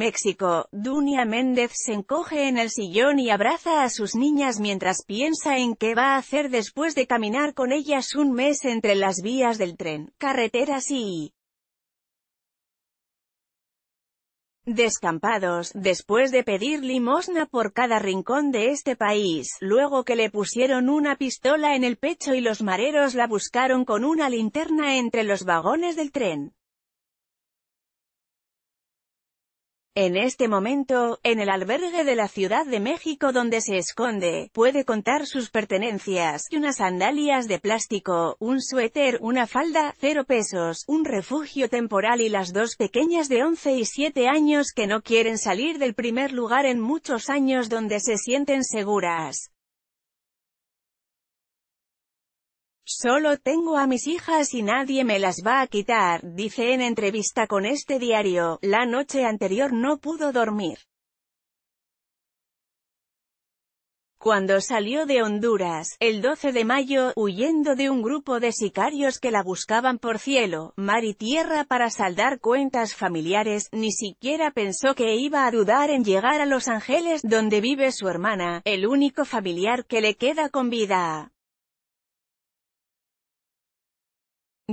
México, Dunia Méndez se encoge en el sillón y abraza a sus niñas mientras piensa en qué va a hacer después de caminar con ellas un mes entre las vías del tren, carreteras y descampados, después de pedir limosna por cada rincón de este país, luego que le pusieron una pistola en el pecho y los mareros la buscaron con una linterna entre los vagones del tren. En este momento, en el albergue de la Ciudad de México donde se esconde, puede contar sus pertenencias, unas sandalias de plástico, un suéter, una falda, cero pesos, un refugio temporal y las dos pequeñas de 11 y 7 años que no quieren salir del primer lugar en muchos años donde se sienten seguras. Solo tengo a mis hijas y nadie me las va a quitar, dice en entrevista con este diario, la noche anterior no pudo dormir. Cuando salió de Honduras, el 12 de mayo, huyendo de un grupo de sicarios que la buscaban por cielo, mar y tierra para saldar cuentas familiares, ni siquiera pensó que iba a dudar en llegar a Los Ángeles donde vive su hermana, el único familiar que le queda con vida.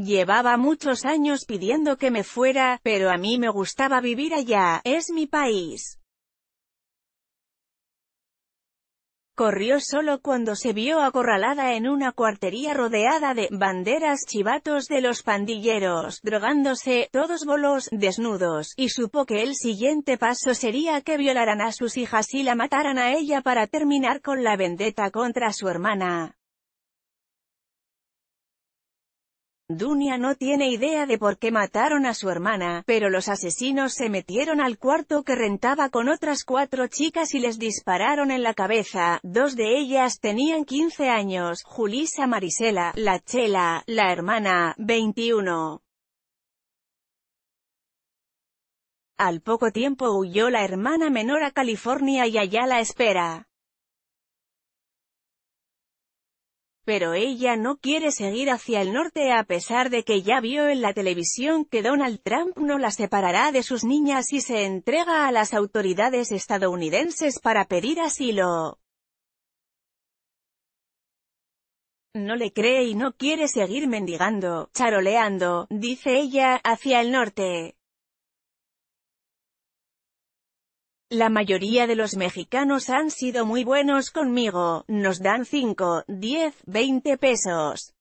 Llevaba muchos años pidiendo que me fuera, pero a mí me gustaba vivir allá, es mi país. Corrió solo cuando se vio acorralada en una cuartería rodeada de banderas chivatos de los pandilleros, drogándose, todos bolos, desnudos, y supo que el siguiente paso sería que violaran a sus hijas y la mataran a ella para terminar con la vendetta contra su hermana. Dunia no tiene idea de por qué mataron a su hermana, pero los asesinos se metieron al cuarto que rentaba con otras cuatro chicas y les dispararon en la cabeza, dos de ellas tenían 15 años, Julisa Marisela, la Chela, la hermana, 21. Al poco tiempo huyó la hermana menor a California y allá la espera. pero ella no quiere seguir hacia el norte a pesar de que ya vio en la televisión que Donald Trump no la separará de sus niñas y se entrega a las autoridades estadounidenses para pedir asilo. No le cree y no quiere seguir mendigando, charoleando, dice ella, hacia el norte. La mayoría de los mexicanos han sido muy buenos conmigo, nos dan 5, 10, 20 pesos.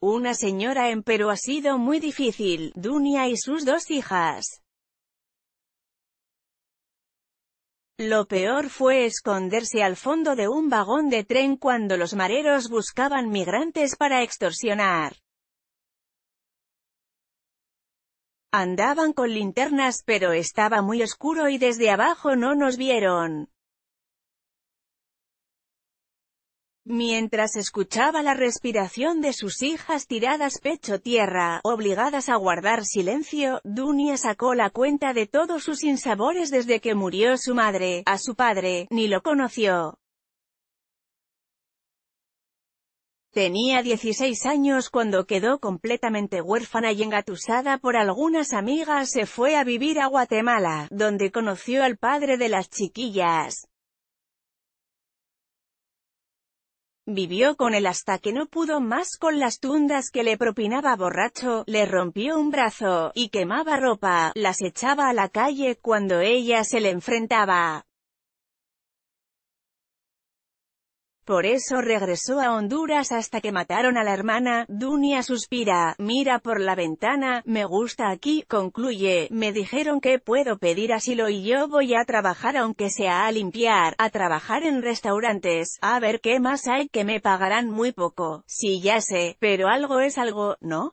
Una señora en Perú ha sido muy difícil, Dunia y sus dos hijas. Lo peor fue esconderse al fondo de un vagón de tren cuando los mareros buscaban migrantes para extorsionar. Andaban con linternas pero estaba muy oscuro y desde abajo no nos vieron. Mientras escuchaba la respiración de sus hijas tiradas pecho tierra, obligadas a guardar silencio, Dunia sacó la cuenta de todos sus insabores desde que murió su madre, a su padre, ni lo conoció. Tenía 16 años cuando quedó completamente huérfana y engatusada por algunas amigas se fue a vivir a Guatemala, donde conoció al padre de las chiquillas. Vivió con él hasta que no pudo más con las tundas que le propinaba borracho, le rompió un brazo, y quemaba ropa, las echaba a la calle cuando ella se le enfrentaba. Por eso regresó a Honduras hasta que mataron a la hermana, Dunia suspira, mira por la ventana, me gusta aquí, concluye, me dijeron que puedo pedir asilo y yo voy a trabajar aunque sea a limpiar, a trabajar en restaurantes, a ver qué más hay que me pagarán muy poco, sí ya sé, pero algo es algo, ¿no?